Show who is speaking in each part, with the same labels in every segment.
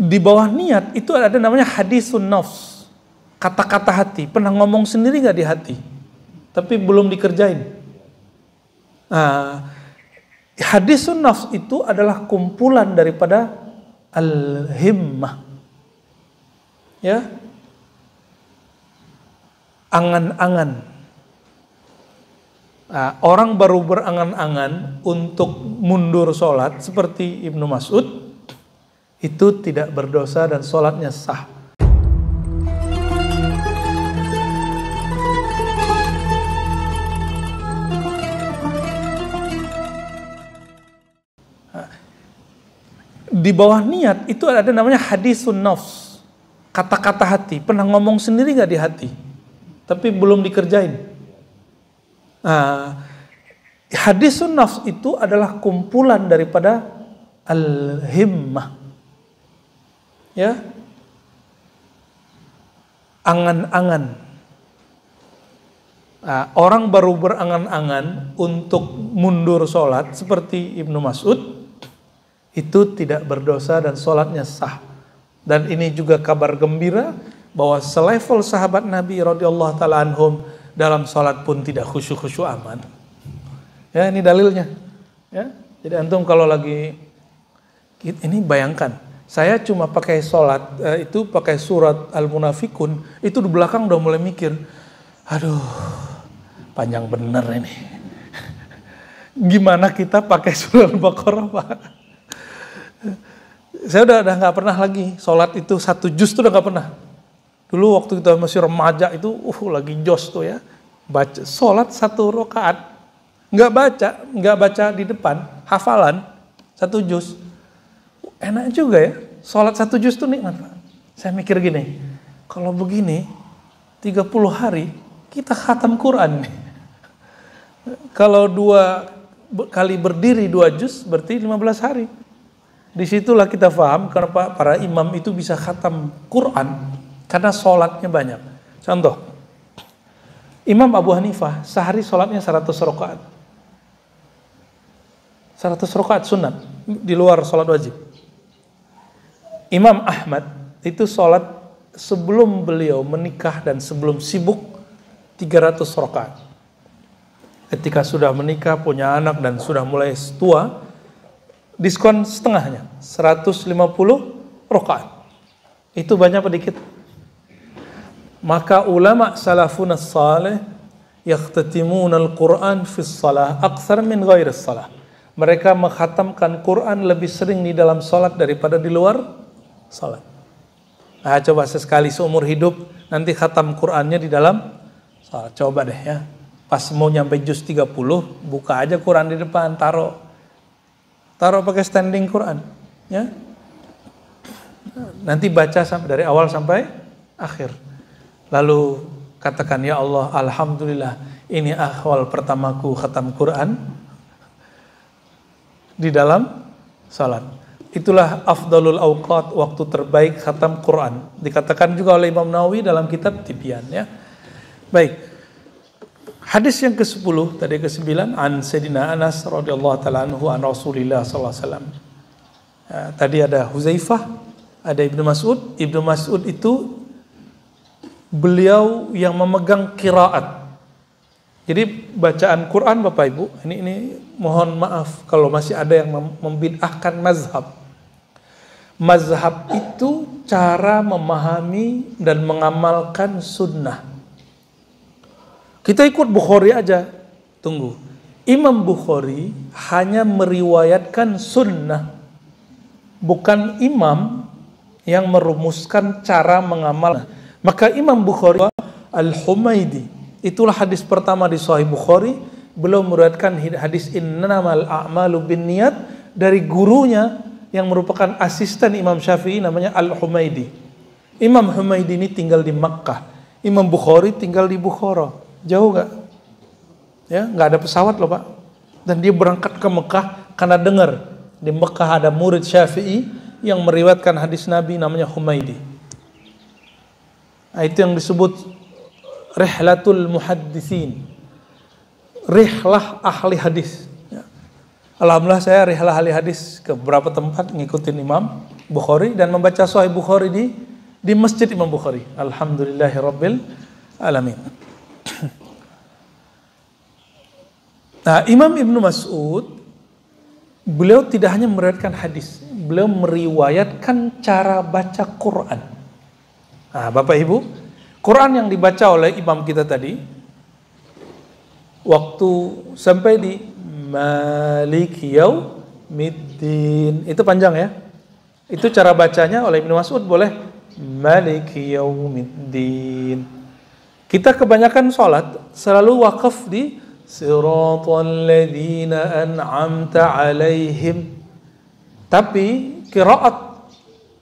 Speaker 1: Di bawah niat itu ada namanya hadisun nafs. Kata-kata hati. Pernah ngomong sendiri nggak di hati? Tapi belum dikerjain. Nah, hadisun nafs itu adalah kumpulan daripada al-himmah. Ya. Angan-angan. Nah, orang baru berangan-angan untuk mundur sholat seperti Ibnu Mas'ud itu tidak berdosa dan sholatnya sah. Di bawah niat itu ada namanya hadisun nafs. Kata-kata hati. Pernah ngomong sendiri gak di hati? Tapi belum dikerjain. Nah, hadisun nafs itu adalah kumpulan daripada al-himmah ya angan-angan. Nah, orang baru berangan-angan untuk mundur sholat seperti Ibnu Mas'ud itu tidak berdosa dan sholatnya sah. Dan ini juga kabar gembira bahwa selevel sahabat Nabi radhiyallahu taala anhum dalam sholat pun tidak khusyuk-khusyuk aman. Ya ini dalilnya. Ya, jadi antum kalau lagi ini bayangkan saya cuma pakai sholat, eh, itu pakai surat Al-Munafikun, itu di belakang udah mulai mikir, aduh panjang bener ini. Gimana kita pakai surat Al-Baqarah Pak? Saya udah udah nggak pernah lagi sholat itu satu juz tuh udah nggak pernah. Dulu waktu kita masih remaja itu, uh lagi jos tuh ya, baca sholat satu rakaat nggak baca nggak baca di depan hafalan satu juz enak juga ya. Sholat satu juz itu nikmat Pak. Saya mikir gini, kalau begini 30 hari kita khatam Quran nih. kalau dua kali berdiri dua juz berarti 15 hari. Disitulah kita paham kenapa para imam itu bisa khatam Quran karena sholatnya banyak. Contoh, Imam Abu Hanifah sehari sholatnya 100 rakaat. 100 rakaat sunat di luar sholat wajib. Imam Ahmad itu sholat sebelum beliau menikah dan sebelum sibuk 300 rakaat. Ketika sudah menikah, punya anak dan sudah mulai tua, diskon setengahnya, 150 rakaat. Itu banyak sedikit. Maka ulama salafun salih yaqtatimuna al-Qur'an fi salah aksar min ghairi salah. Mereka menghatamkan Quran lebih sering di dalam salat daripada di luar salat. Nah, coba sesekali seumur hidup nanti khatam Qur'annya di dalam salat. Coba deh ya. Pas mau nyampe juz 30, buka aja Qur'an di depan, taruh. Taruh pakai standing Qur'an, ya. Nanti baca sampai dari awal sampai akhir. Lalu katakan ya Allah, alhamdulillah ini akhwal pertamaku khatam Qur'an di dalam salat. Itulah afdalul awqat, waktu terbaik khatam Quran. Dikatakan juga oleh Imam Nawawi dalam kitab Tibyan ya. Baik. Hadis yang ke-10 tadi ke-9 an Sayyidina Anas radhiyallahu taala anhu an Rasulillah sallallahu alaihi ya, tadi ada Huzaifah, ada Ibnu Mas'ud. Ibnu Mas'ud itu beliau yang memegang kiraat. Jadi bacaan Quran Bapak Ibu, ini ini mohon maaf kalau masih ada yang membid'ahkan mazhab Mazhab itu cara memahami dan mengamalkan sunnah. Kita ikut Bukhari aja. Tunggu. Imam Bukhari hanya meriwayatkan sunnah. Bukan imam yang merumuskan cara mengamalkan. Maka Imam Bukhari Al-Humaidi. Itulah hadis pertama di Sahih Bukhari. Belum meriwayatkan hadis innamal a'malu bin niat dari gurunya yang merupakan asisten Imam Syafi'i namanya Al-Humaidi. Imam Humaidi ini tinggal di Makkah. Imam Bukhari tinggal di Bukhara. Jauh gak? Ya, nggak ada pesawat loh pak. Dan dia berangkat ke Makkah karena dengar di Makkah ada murid Syafi'i yang meriwatkan hadis Nabi namanya Humaidi. Nah, itu yang disebut Rehlatul Muhaddisin. Rihlah ahli hadis. Alhamdulillah saya rihlah ahli hadis ke beberapa tempat ngikutin Imam Bukhari dan membaca Sahih Bukhari di di Masjid Imam Bukhari. Alhamdulillahirabbil alamin. Nah, Imam Ibnu Mas'ud beliau tidak hanya meriwayatkan hadis, beliau meriwayatkan cara baca Quran. Nah, Bapak Ibu, Quran yang dibaca oleh imam kita tadi waktu sampai di Malik Yaumiddin. Itu panjang ya. Itu cara bacanya oleh Ibnu Mas'ud boleh Malik Yaumiddin. Kita kebanyakan sholat selalu wakaf di Siratul ladhina an'amta alaihim. Tapi kiraat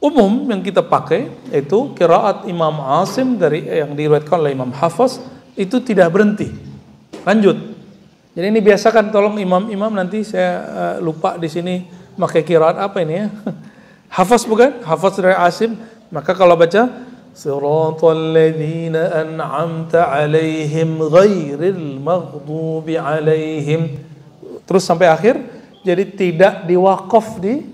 Speaker 1: umum yang kita pakai itu kiraat Imam Asim dari yang diriwayatkan oleh Imam Hafiz itu tidak berhenti. Lanjut. Jadi ini biasakan tolong imam-imam nanti saya uh, lupa di sini pakai kiraat apa ini ya? Hafaz bukan? Hafaz dari Asim. Maka kalau baca Siratal ladzina an'amta 'alaihim ghairil maghdubi 'alaihim. Terus sampai akhir. Jadi tidak diwakaf di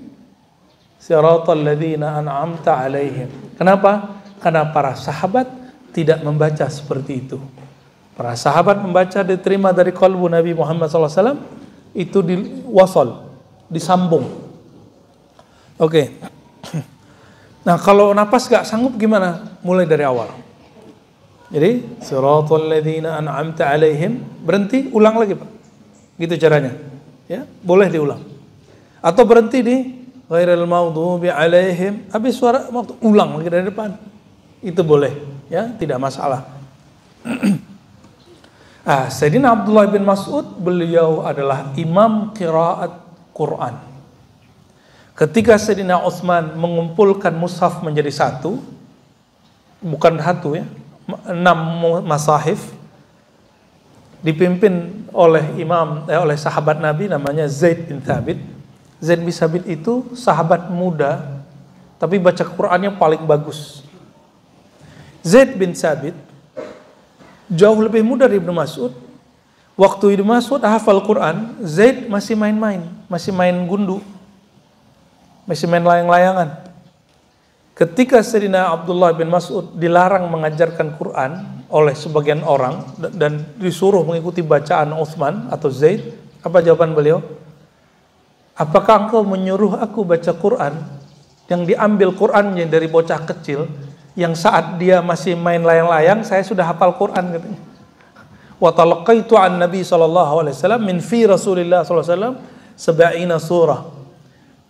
Speaker 1: Siratal ladzina an'amta 'alaihim. Kenapa? Karena para sahabat tidak membaca seperti itu. Para sahabat membaca diterima dari kalbu Nabi Muhammad SAW itu di wasol, disambung. Oke. Okay. Nah kalau nafas gak sanggup gimana? Mulai dari awal. Jadi suratul ladzina an'amta alaihim berhenti ulang lagi Pak. Gitu caranya. Ya, boleh diulang. Atau berhenti di ghairil maudhubi alaihim habis suara waktu ulang lagi dari depan. Itu boleh, ya, tidak masalah. Ah, Sayyidina Abdullah bin Mas'ud beliau adalah imam qiraat Quran. Ketika Sayyidina Utsman mengumpulkan mushaf menjadi satu, bukan satu ya, enam masahif dipimpin oleh imam eh, oleh sahabat Nabi namanya Zaid bin Thabit. Zaid bin Thabit itu sahabat muda tapi baca Qur'annya paling bagus. Zaid bin Thabit jauh lebih muda dari Ibnu Mas'ud. Waktu Ibnu Mas'ud hafal Quran, Zaid masih main-main, masih main gundu, masih main layang-layangan. Ketika Sayyidina Abdullah bin Mas'ud dilarang mengajarkan Quran oleh sebagian orang dan disuruh mengikuti bacaan Utsman atau Zaid, apa jawaban beliau? Apakah engkau menyuruh aku baca Quran yang diambil Qurannya dari bocah kecil yang saat dia masih main layang-layang saya sudah hafal Quran katanya. Wa talaqaitu an Nabi sallallahu alaihi wasallam min fi Rasulillah sallallahu alaihi wasallam sab'ina surah.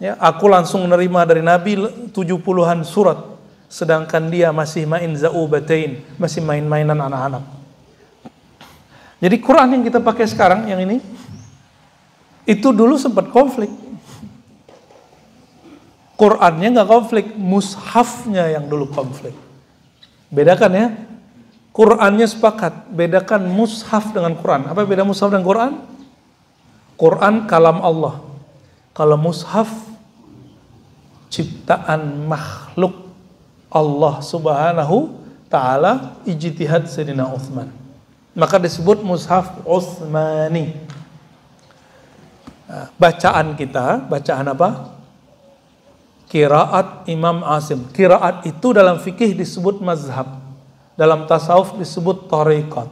Speaker 1: Ya, aku langsung menerima dari Nabi 70-an surat sedangkan dia masih main zaubatain, masih main-mainan anak-anak. Jadi Quran yang kita pakai sekarang yang ini itu dulu sempat konflik Qurannya nggak konflik, mushafnya yang dulu konflik. Bedakan ya. Qurannya sepakat, bedakan mushaf dengan Quran. Apa beda mushaf dengan Quran? Quran kalam Allah. Kalau mushaf ciptaan makhluk Allah Subhanahu taala ijtihad Sayyidina Utsman. Maka disebut mushaf Utsmani. Bacaan kita, bacaan apa? Kiraat Imam Asim. Kiraat itu dalam fikih disebut mazhab. Dalam tasawuf disebut tarekat.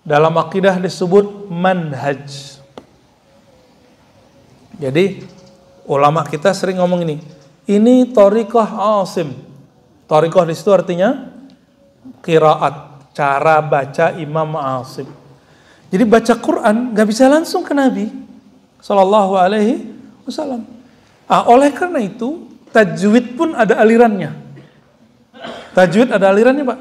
Speaker 1: Dalam akidah disebut manhaj. Jadi ulama kita sering ngomong ini. Ini torikoh Asim. Torikoh disitu artinya kiraat, cara baca Imam Asim. Jadi baca Quran nggak bisa langsung ke Nabi Shallallahu Alaihi Wasallam. Ah, oleh karena itu tajwid pun ada alirannya. Tajwid ada alirannya, Pak.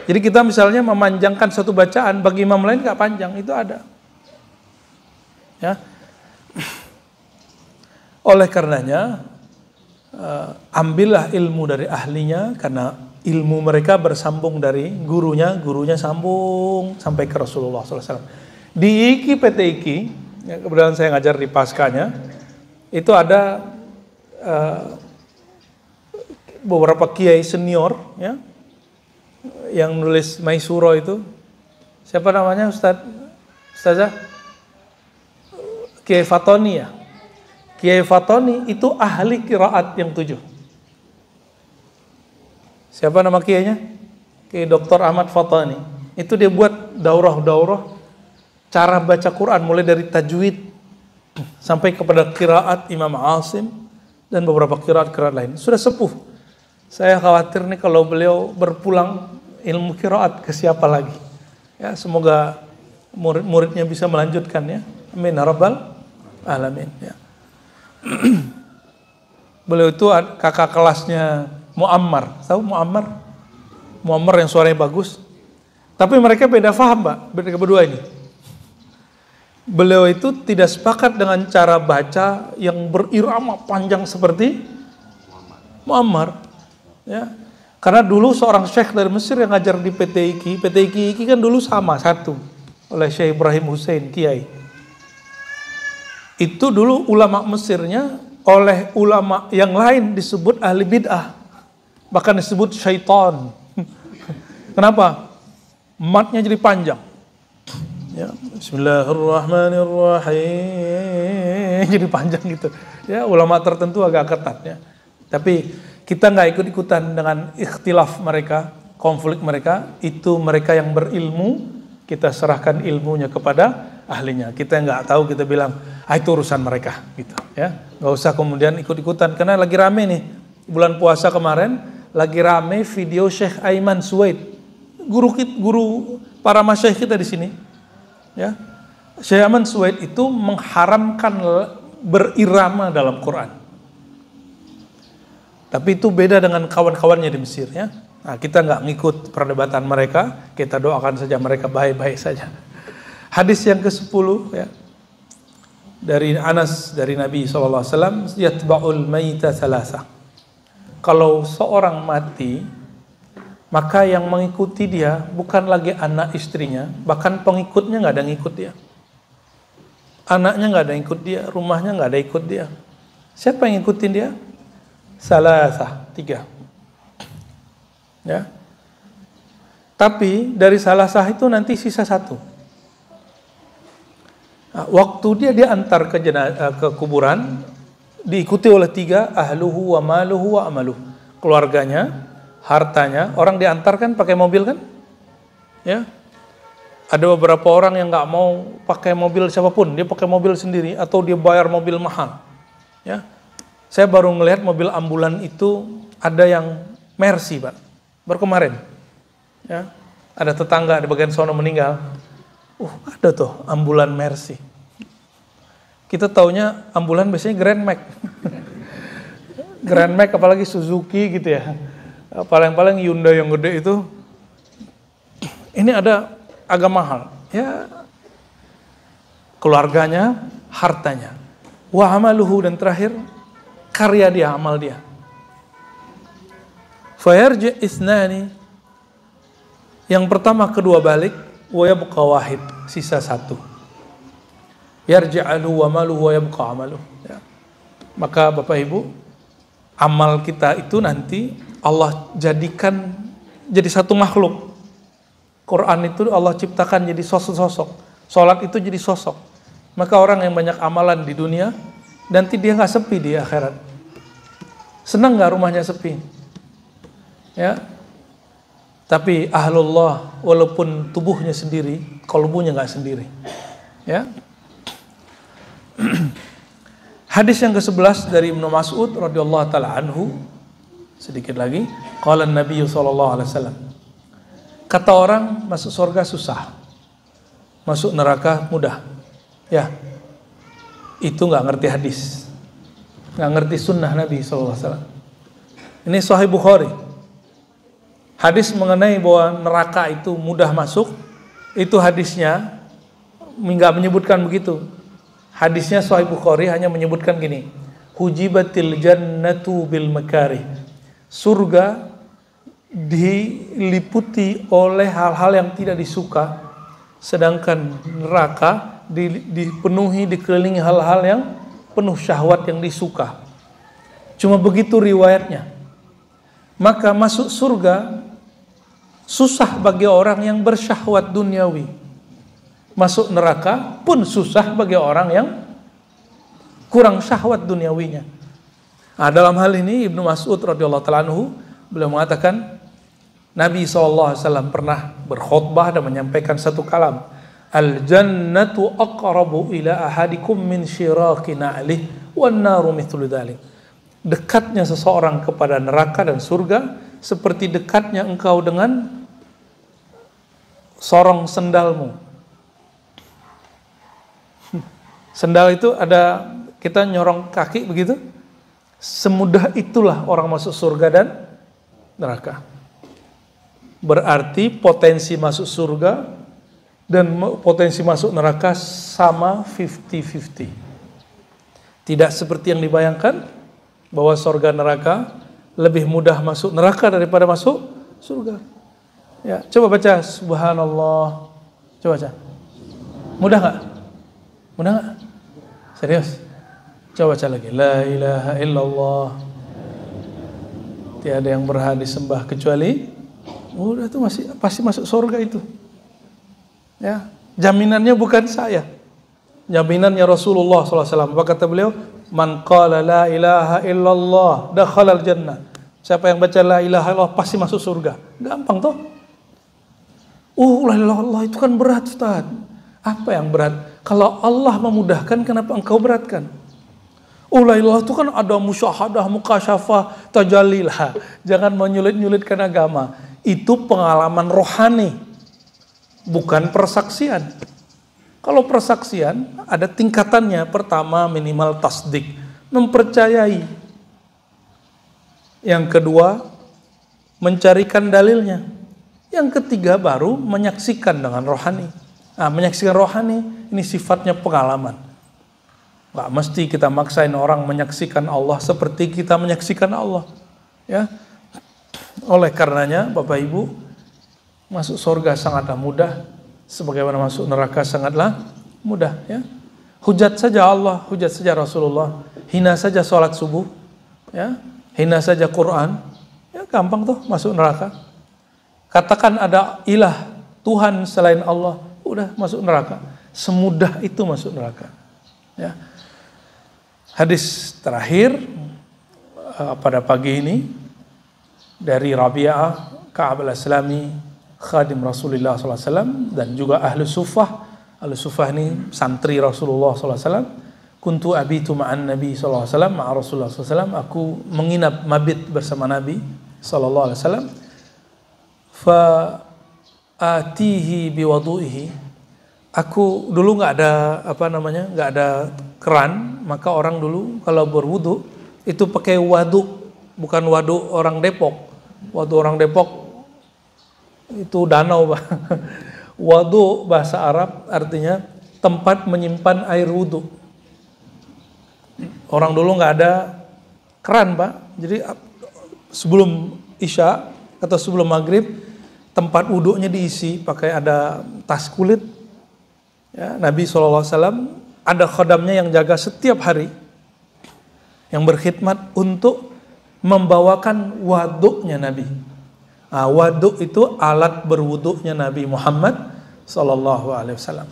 Speaker 1: Jadi kita misalnya memanjangkan suatu bacaan bagi imam lain nggak panjang, itu ada. Ya. Oleh karenanya eh, ambillah ilmu dari ahlinya karena ilmu mereka bersambung dari gurunya, gurunya sambung sampai ke Rasulullah SAW. Di Iki PT Iki ya, kebetulan saya ngajar di Paskanya, itu ada uh, beberapa kiai senior ya yang nulis Maisuro itu siapa namanya Ustaz Ustazah Kiai Fatoni ya Kiai Fatoni itu ahli kiraat yang tujuh siapa nama kiainya Kiai Dokter Ahmad Fatoni itu dia buat daurah-daurah cara baca Quran mulai dari tajwid sampai kepada kiraat Imam Asim dan beberapa kiraat-kiraat lain. Sudah sepuh. Saya khawatir nih kalau beliau berpulang ilmu kiraat ke siapa lagi. Ya, semoga murid-muridnya bisa melanjutkannya. Amin ya rabbal alamin ya. beliau itu kakak kelasnya Muammar. Tahu Muammar? Muammar yang suaranya bagus. Tapi mereka beda faham, Pak, berdua ini beliau itu tidak sepakat dengan cara baca yang berirama panjang seperti Muammar. Ya. Karena dulu seorang syekh dari Mesir yang ngajar di PT IKI, PT IKI kan dulu sama satu oleh Syekh Ibrahim Hussein Kiai. Itu dulu ulama Mesirnya oleh ulama yang lain disebut ahli bid'ah. Bahkan disebut syaitan. Kenapa? Matnya jadi panjang ya Bismillahirrahmanirrahim jadi panjang gitu ya ulama tertentu agak ketat ya tapi kita nggak ikut ikutan dengan ikhtilaf mereka konflik mereka itu mereka yang berilmu kita serahkan ilmunya kepada ahlinya kita nggak tahu kita bilang ah itu urusan mereka gitu ya nggak usah kemudian ikut ikutan karena lagi rame nih bulan puasa kemarin lagi rame video Syekh Aiman Suwaid guru guru para masyayikh kita di sini Ya. Syekh Suwaid itu mengharamkan berirama dalam Quran. Tapi itu beda dengan kawan-kawannya di Mesir ya. Nah, kita nggak ngikut perdebatan mereka, kita doakan saja mereka baik-baik saja. Hadis yang ke-10 ya. Dari Anas dari Nabi SAW, yatba'ul maita salasa. Kalau seorang mati, maka yang mengikuti dia bukan lagi anak istrinya, bahkan pengikutnya nggak ada yang ikut dia. Anaknya nggak ada yang ikut dia, rumahnya nggak ada yang ikut dia. Siapa yang ikutin dia? Salah Salasah, tiga. Ya. Tapi dari salah sah itu nanti sisa satu. Nah, waktu dia diantar ke, eh, ke kuburan, diikuti oleh tiga ahluhu wa maluhu wa amaluh. keluarganya hartanya, orang diantar kan pakai mobil kan? Ya. Ada beberapa orang yang nggak mau pakai mobil siapapun, dia pakai mobil sendiri atau dia bayar mobil mahal. Ya. Saya baru melihat mobil ambulan itu ada yang Mercy, Pak. Baru kemarin. Ya. Ada tetangga di bagian sono meninggal. Uh, ada tuh ambulan Mercy. Kita taunya ambulan biasanya Grand Max. Grand Max apalagi Suzuki gitu ya Eh, paling-paling Hyundai yang gede itu ini ada agak mahal ya keluarganya hartanya wahamaluhu dan terakhir karya dia amal dia fayarji isnani yang pertama kedua balik wa buka wahid sisa satu yarja'alu wa maluhu wa amaluhu ya. maka Bapak Ibu amal kita itu nanti Allah jadikan jadi satu makhluk. Quran itu Allah ciptakan jadi sosok-sosok. Sholat itu jadi sosok. Maka orang yang banyak amalan di dunia, nanti dia nggak sepi di akhirat. Senang nggak rumahnya sepi? Ya, tapi ahlullah walaupun tubuhnya sendiri, kolbunya nggak sendiri. Ya. Hadis yang ke-11 dari Ibnu Mas'ud radhiyallahu taala anhu Sedikit lagi, qala Nabi sallallahu alaihi wasallam. Kata orang masuk surga susah. Masuk neraka mudah. Ya. Itu nggak ngerti hadis. nggak ngerti sunnah Nabi sallallahu alaihi wasallam. Ini sahih Bukhari. Hadis mengenai bahwa neraka itu mudah masuk, itu hadisnya nggak menyebutkan begitu. Hadisnya Sahih Bukhari hanya menyebutkan gini, hujibatil jannatu bil makarih surga diliputi oleh hal-hal yang tidak disuka, sedangkan neraka dipenuhi dikelilingi hal-hal yang penuh syahwat yang disuka. Cuma begitu riwayatnya. Maka masuk surga susah bagi orang yang bersyahwat duniawi. Masuk neraka pun susah bagi orang yang kurang syahwat duniawinya. Nah, dalam hal ini Ibnu Mas'ud radhiyallahu taala anhu beliau mengatakan Nabi SAW pernah berkhutbah dan menyampaikan satu kalam Al jannatu aqrabu ila ahadikum min syiraqi na'lih wan naru mithlu dhalik. Dekatnya seseorang kepada neraka dan surga seperti dekatnya engkau dengan sorong sendalmu. Sendal itu ada kita nyorong kaki begitu, Semudah itulah orang masuk surga dan neraka. Berarti potensi masuk surga dan potensi masuk neraka sama 50-50. Tidak seperti yang dibayangkan bahwa surga neraka lebih mudah masuk neraka daripada masuk surga. Ya, coba baca subhanallah. Coba baca. Mudah nggak? Mudah nggak? Serius? Coba baca lagi. La ilaha illallah. Tiada yang berhak disembah kecuali udah tuh masih pasti masuk surga itu. Ya, jaminannya bukan saya. Jaminannya Rasulullah SAW. Apa kata beliau? Man qala la ilaha illallah dakhalal jannah. Siapa yang baca la ilaha illallah pasti masuk surga. Gampang toh? Uh, la ilaha illallah itu kan berat Ustaz. Apa yang berat? Kalau Allah memudahkan kenapa engkau beratkan? Ulailah itu kan ada musyahadah, mukasyafah, tajalilah. Jangan menyulit-nyulitkan agama. Itu pengalaman rohani, bukan persaksian. Kalau persaksian ada tingkatannya. Pertama minimal tasdik, mempercayai. Yang kedua mencarikan dalilnya. Yang ketiga baru menyaksikan dengan rohani. Nah, menyaksikan rohani ini sifatnya pengalaman Gak mesti kita maksain orang menyaksikan Allah seperti kita menyaksikan Allah. Ya. Oleh karenanya, Bapak Ibu, masuk surga sangatlah mudah, sebagaimana masuk neraka sangatlah mudah. Ya. Hujat saja Allah, hujat saja Rasulullah, hina saja sholat subuh, ya. hina saja Quran, ya gampang tuh masuk neraka. Katakan ada ilah Tuhan selain Allah, udah masuk neraka. Semudah itu masuk neraka. Ya. Hadis terakhir uh, pada pagi ini dari Rabi'ah Ka'ab al-Aslami khadim Rasulullah SAW dan juga ahlu sufah ahlu sufah ini santri Rasulullah SAW kuntu abitu ma'an Nabi SAW ma'a Rasulullah SAW aku menginap mabit bersama Nabi SAW fa atihi biwadu'ihi aku dulu nggak ada apa namanya nggak ada keran maka orang dulu kalau berwudu itu pakai waduk bukan waduk orang Depok. Waduk orang Depok itu danau, Pak. Waduk bahasa Arab artinya tempat menyimpan air wudhu. Orang dulu nggak ada keran, Pak. Jadi sebelum Isya atau sebelum Maghrib, tempat wudhunya diisi pakai ada tas kulit. Ya, Nabi SAW ada khodamnya yang jaga setiap hari yang berkhidmat untuk membawakan waduknya Nabi. Nah, waduk itu alat berwuduknya Nabi Muhammad Sallallahu Alaihi Wasallam.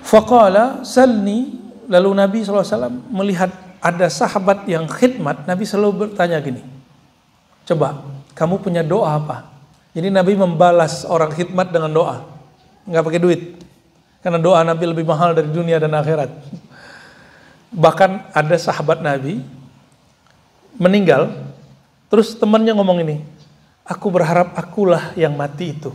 Speaker 1: Fakala salni lalu Nabi saw melihat ada sahabat yang khidmat Nabi selalu bertanya gini, coba kamu punya doa apa? Jadi Nabi membalas orang khidmat dengan doa nggak pakai duit. Karena doa Nabi lebih mahal dari dunia dan akhirat. Bahkan ada sahabat Nabi meninggal, terus temannya ngomong ini, aku berharap akulah yang mati itu.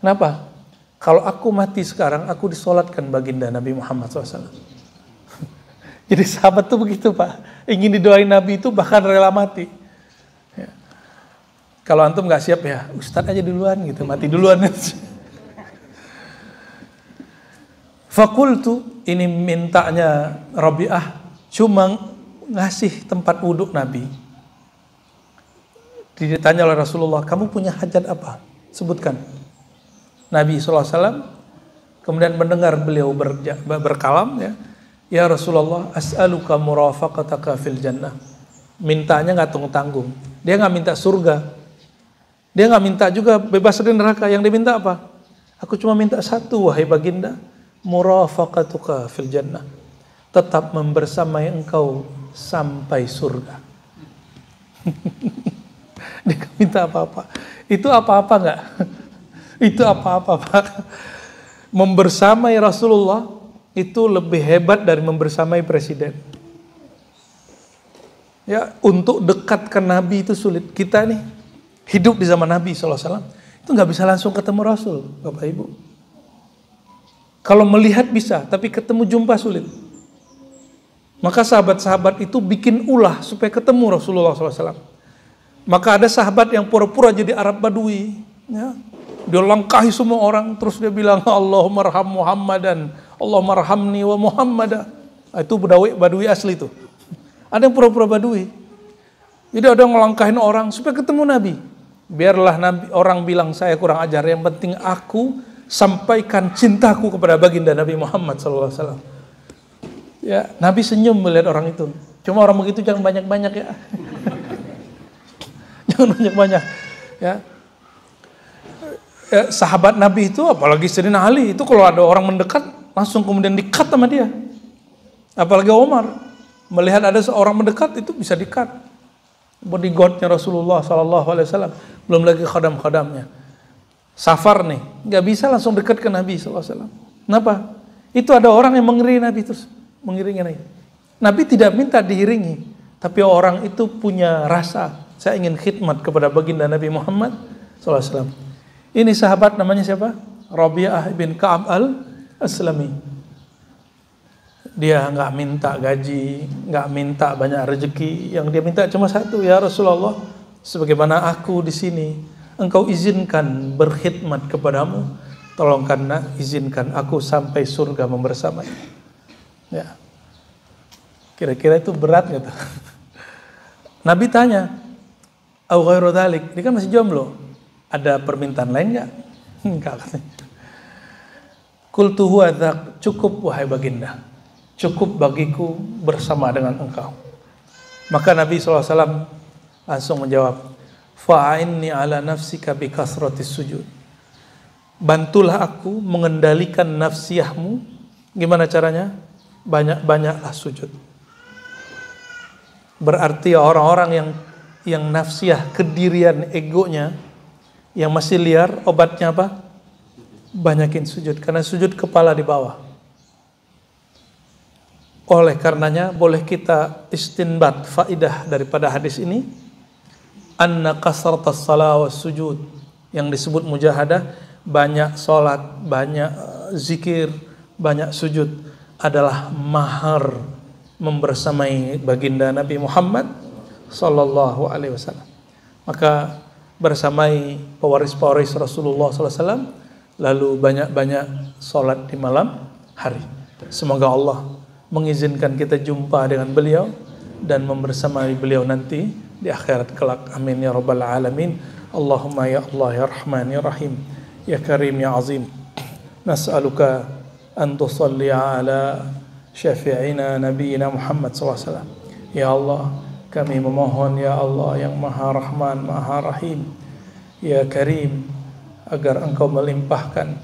Speaker 1: Kenapa? Kalau aku mati sekarang, aku disolatkan baginda Nabi Muhammad SAW. Jadi sahabat tuh begitu pak, ingin didoain Nabi itu bahkan rela mati. Ya. Kalau antum nggak siap ya, Ustadz aja duluan gitu, mati duluan. Fakultu ini mintanya Rabi'ah cuma ngasih tempat wuduk Nabi. Ditanya oleh Rasulullah, kamu punya hajat apa? Sebutkan. Nabi SAW kemudian mendengar beliau berkalam ya, ya Rasulullah as'aluka murafaqataka fil jannah. Mintanya nggak tanggung tanggung. Dia nggak minta surga. Dia nggak minta juga bebas dari neraka. Yang diminta apa? Aku cuma minta satu wahai baginda murafaqatuka fil jannah tetap membersamai engkau sampai surga dia minta apa-apa itu apa-apa enggak? itu apa-apa pak membersamai Rasulullah itu lebih hebat dari membersamai presiden ya untuk dekat ke Nabi itu sulit kita nih hidup di zaman Nabi alaihi wasallam, itu nggak bisa langsung ketemu Rasul bapak ibu kalau melihat bisa, tapi ketemu jumpa sulit. Maka sahabat-sahabat itu bikin ulah supaya ketemu Rasulullah SAW. Maka ada sahabat yang pura-pura jadi Arab Badui. Ya. Dia langkahi semua orang, terus dia bilang, Allahumma raham Muhammadan, Allahumma rahamni wa Muhammada. Nah, itu budawi Badui asli itu. Ada yang pura-pura Badui. Jadi ada yang ngelangkahin orang supaya ketemu Nabi. Biarlah Nabi, orang bilang saya kurang ajar, yang penting aku sampaikan cintaku kepada baginda Nabi Muhammad SAW. Ya, Nabi senyum melihat orang itu. Cuma orang begitu jangan banyak-banyak ya. jangan banyak-banyak. Ya. ya. Sahabat Nabi itu, apalagi Serina Ali, itu kalau ada orang mendekat, langsung kemudian dikat sama dia. Apalagi Omar. Melihat ada seorang mendekat, itu bisa dikat. Bodyguardnya Rasulullah SAW. Belum lagi khadam-khadamnya safar nih, nggak bisa langsung dekat ke Nabi SAW. Kenapa? Itu ada orang yang mengiringi Nabi terus, mengiringi Nabi. Nabi tidak minta diiringi, tapi orang itu punya rasa, saya ingin khidmat kepada baginda Nabi Muhammad SAW. Ini sahabat namanya siapa? Rabi'ah bin Ka'ab al-Aslami. Dia nggak minta gaji, nggak minta banyak rezeki. Yang dia minta cuma satu, ya Rasulullah, sebagaimana aku di sini engkau izinkan berkhidmat kepadamu tolong karena izinkan aku sampai surga membersamai ya kira-kira itu berat gitu Nabi tanya au ghairu dalik dia kan masih jomblo ada permintaan lain nggak enggak Kultu huwa cukup wahai baginda. Cukup bagiku bersama dengan engkau. Maka Nabi SAW langsung menjawab, fa'inni ala nafsika bi kasratis sujud. Bantulah aku mengendalikan nafsiyahmu. Gimana caranya? Banyak-banyaklah sujud. Berarti orang-orang yang yang nafsiyah kedirian egonya yang masih liar, obatnya apa? Banyakin sujud karena sujud kepala di bawah. Oleh karenanya boleh kita istinbat faidah daripada hadis ini anna kasrata salat wa sujud yang disebut mujahadah banyak salat, banyak eh, zikir, banyak sujud adalah mahar membersamai baginda Nabi Muhammad sallallahu alaihi wasallam. Maka bersamai pewaris-pewaris Rasulullah Sallallahu Alaihi Wasallam lalu banyak-banyak sholat di malam hari. Semoga Allah mengizinkan kita jumpa dengan beliau dan membersamai beliau nanti di akhirat kelak amin ya rabbal alamin Allahumma ya Allah ya Rahman ya Rahim ya Karim ya Azim nas'aluka an tusalli ala syafi'ina nabiyina Muhammad SAW ya Allah kami memohon ya Allah yang maha rahman maha rahim ya karim agar engkau melimpahkan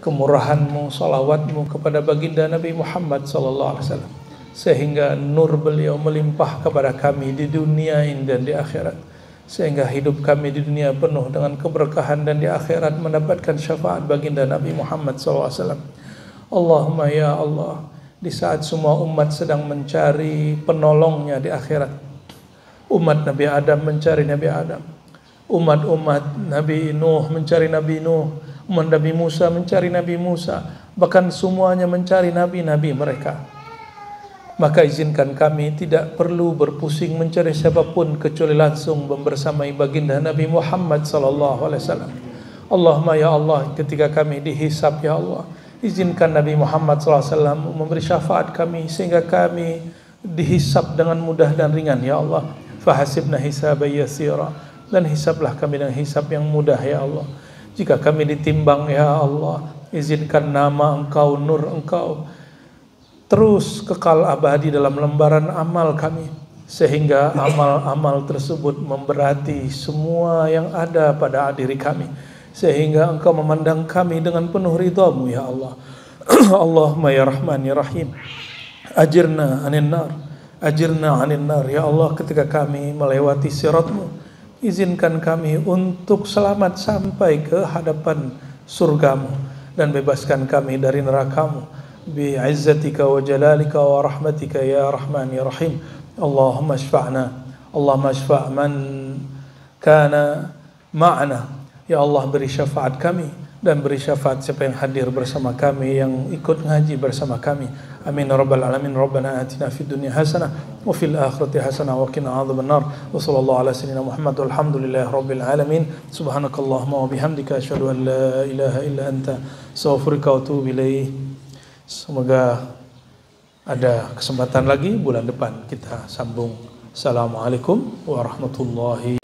Speaker 1: kemurahanmu salawatmu kepada baginda Nabi Muhammad sallallahu alaihi wasallam sehingga nur beliau melimpah kepada kami di dunia ini dan di akhirat sehingga hidup kami di dunia penuh dengan keberkahan dan di akhirat mendapatkan syafaat baginda Nabi Muhammad SAW Allahumma ya Allah di saat semua umat sedang mencari penolongnya di akhirat umat Nabi Adam mencari Nabi Adam umat-umat Nabi Nuh mencari Nabi Nuh umat Nabi Musa mencari Nabi Musa bahkan semuanya mencari Nabi-Nabi mereka Maka izinkan kami tidak perlu berpusing mencari siapapun kecuali langsung membersamai baginda Nabi Muhammad sallallahu alaihi wasallam. Allahumma ya Allah ketika kami dihisap ya Allah izinkan Nabi Muhammad sallallahu alaihi wasallam memberi syafaat kami sehingga kami dihisap dengan mudah dan ringan ya Allah. Fahasibna hisaba yasira dan hisablah kami dengan hisap yang mudah ya Allah. Jika kami ditimbang ya Allah izinkan nama engkau nur engkau terus kekal abadi dalam lembaran amal kami sehingga amal-amal tersebut memberati semua yang ada pada diri kami sehingga engkau memandang kami dengan penuh ridhamu ya Allah Allahumma ya Rahman ya Rahim ajirna anin nar ajirna anin nar ya Allah ketika kami melewati siratmu izinkan kami untuk selamat sampai ke hadapan surgamu dan bebaskan kami dari nerakamu بعزتك وجلالك ورحمتك يا رحمن يا رحيم اللهم اشفعنا اللهم اشفع من كان معنا يا الله بري شفاعة كمي dan beri syafaat siapa yang hadir bersama kami yang ikut ngaji bersama kami amin rabbal alamin rabbana atina fid dunya hasanah wa fil akhirati hasanah wa qina nar wa sallallahu ala sayyidina muhammad walhamdulillahi rabbil alamin subhanakallahumma wa bihamdika asyhadu an la ilaha illa anta astaghfiruka wa atubu ilaik Semoga ada kesempatan lagi bulan depan kita sambung. Assalamualaikum warahmatullahi